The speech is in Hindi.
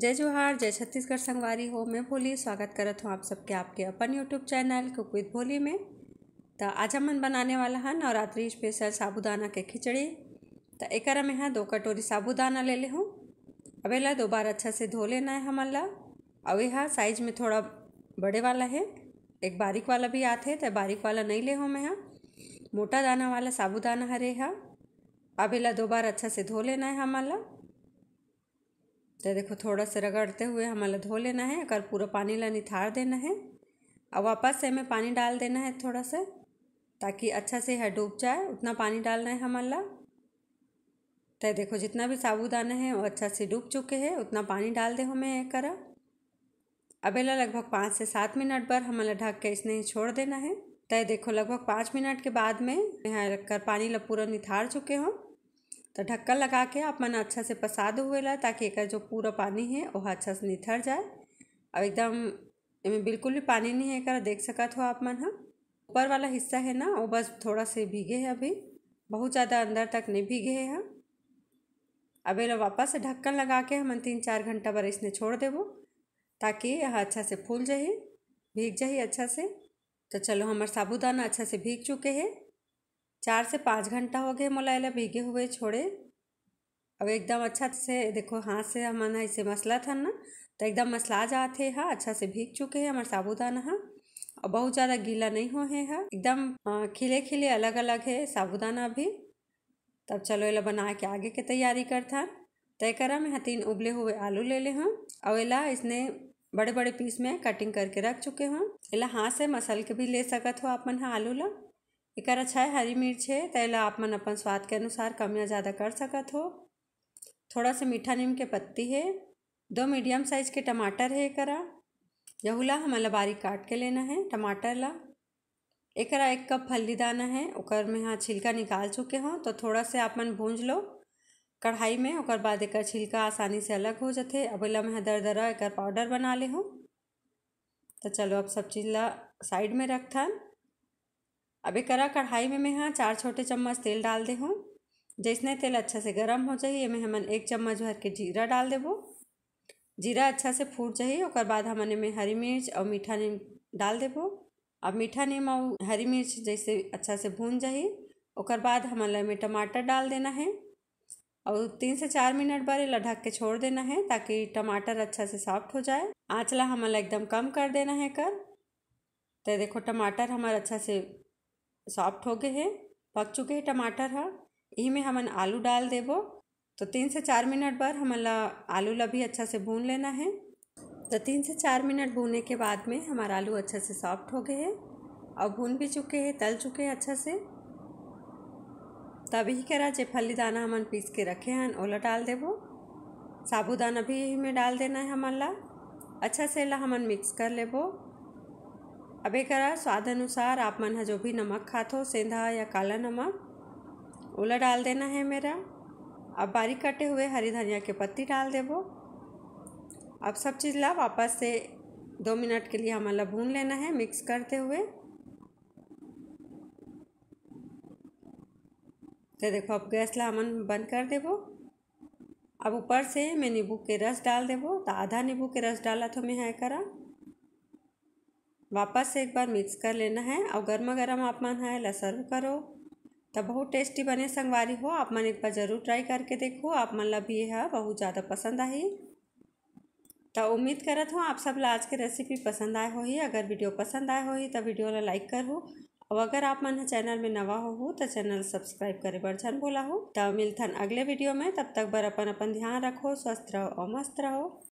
जय जोहार जय छत्तीसगढ़ संगवारी हो मैं भोली स्वागत करत हूँ आप सबके आपके अपन YouTube channel cook with Bholi में तो आज हम बनाने वाला है नवरात्रि स्पेशल साबुदाना के खिचड़ी तो एक में है दो कटोरी साबुदाना ले ले हूँ अब ला दो बार अच्छा से धो लेना है हमन ला अब यह साइज में थोड़ा बड़े वाला है एक बारीक वाला भी आते तो बारीक वाला नहीं ले हूँ मैं यहाँ मोटा दाना वाला साबुदाना हरे है अब दो बार अच्छा से धो लेना है हमन ला तो देखो थोड़ा सा रगड़ते हुए हमें धो लेना है अगर पूरा पानी ला निथार देना है और वापस से हमें पानी डाल देना है थोड़ा सा ताकि अच्छा से यह डूब जाए उतना पानी डालना है हमारा तो देखो जितना भी साबुदाना है वो अच्छा से डूब चुके हैं उतना पानी डाल दे हमें एक करा अबेला लगभग पाँच से सात मिनट पर हमारा ढक के इसने छोड़ देना है तय तो देखो लगभग पाँच मिनट के बाद में यहाँ कर पानी ला पूरा निथार चुके हों तो ढक्कन लगा के आप मन अच्छा से पसा ला ताकि एक जो पूरा पानी है वह अच्छा से निथर जाए और एकदम इमें बिल्कुल भी पानी नहीं है कर देख सकत हो आप मन हम ऊपर वाला हिस्सा है ना वो बस थोड़ा से भीगे है अभी बहुत ज़्यादा अंदर तक नहीं भीगे है हम अब ये वापस ढक्कन लगा के हम तीन चार घंटा बर इसने छोड़ देवो ताकि यह अच्छा से फूल जाए भीग जाए अच्छा से तो चलो हमारे साबुदाना अच्छा से भीग चुके हैं चार से पाँच घंटा हो गया मोला भीगे हुए छोड़े अब एकदम अच्छा से देखो हाथ से हमारा ऐसे मसला था ना तो एकदम मसला जाते हैं हाँ, अच्छा से भीग चुके हैं हमारे साबुदाना है हाँ। और बहुत ज़्यादा गीला नहीं हो है हा एकदम खिले खिले अलग अलग है साबुदाना भी तब चलो एला बना के आगे के तैयारी कर था तय करा मैं हाँ, तीन उबले हुए आलू ले ले हूँ और एला इसने बड़े बड़े पीस में कटिंग करके रख चुके हूँ एला हाथ से मसल के भी ले सकत हो अपन हाँ आलू ला एक अच्छा हरी मिर्च है तेला आप मन अपन स्वाद के अनुसार कम या ज़्यादा कर सकत हो थोड़ा सा मीठा नीम के पत्ती है दो मीडियम साइज के टमाटर है एकरा यहूला हमला बारीक काट के लेना है टमाटर ला एकरा एक कप फल्ली दाना है ओकर में हाँ छिलका निकाल चुके हों तो थोड़ा से आप मन भूंज लो कढ़ाई में और बाद एक छिलका आसानी से अलग हो जाते अब ला मैं दर दरा एक पाउडर बना ले हूँ तो चलो अब सब चीज़ ला साइड में रखथन अभी करा कढ़ाई में मैं हाँ चार छोटे चम्मच तेल डाल दे हूँ जैसने तेल अच्छा से गर्म हो जाइए मैं हमन एक चम्मच भर के जीरा डाल देबो जीरा अच्छा से फूट जाए और बाद हमन में हरी मिर्च और मीठा नीम डाल देबो अब मीठा नीम और हरी मिर्च जैसे अच्छा से भून जाए और बाद हमन में टमाटर डाल देना है और तीन से चार मिनट बारे ला ढक के छोड़ देना है ताकि टमाटर अच्छा से सॉफ्ट हो जाए आँचला हमला एकदम कम कर देना है कर तो देखो टमाटर हमारा अच्छा से सॉफ्ट हो गए हैं पक चुके हैं टमाटर ह हाँ। यही में हमन आलू डाल देबो तो तीन से चार मिनट बर हमन ला आलू ला भी अच्छा से भून लेना है तो तीन से चार मिनट भूने के बाद में हमारा आलू अच्छा से सॉफ्ट हो गए हैं और भून भी चुके हैं तल चुके हैं अच्छा से तब ही करा जो फली दाना हमन पीस के रखे हैं ओला डाल देबो साबुदाना भी यही में डाल देना है हमन ला अच्छा से ला हमन मिक्स कर लेबो अब करा स्वाद अनुसार आप मन जो भी नमक खाते हो सेंधा या काला नमक ओला डाल देना है मेरा अब बारीक कटे हुए हरी धनिया के पत्ती डाल देवो अब सब चीज़ ला वापस से दो मिनट के लिए हमारा भून लेना है मिक्स करते हुए तो देखो अब गैस ला हमन बंद कर देवो अब ऊपर से मैं नींबू के रस डाल देवो तो आधा नींबू के रस डाला तो मैं है करा वापस से एक बार मिक्स कर लेना है और गर्मा गर्म आप मन है ला सर्व करो तो बहुत टेस्टी बने संगवारी हो आप मन एक बार ज़रूर ट्राई करके देखो आप मन ला भी यह बहुत ज़्यादा पसंद आई तो उम्मीद करत हूँ आप सब ला आज के रेसिपी पसंद आए ही अगर वीडियो पसंद आए ही तो वीडियो ला लाइक करो और अगर आप मन चैनल में नवा हो तो चैनल सब्सक्राइब करे बर झन बोला हो तो मिलथन अगले वीडियो में तब तक बर अपन अपन ध्यान रखो स्वस्थ रहो और मस्त रहो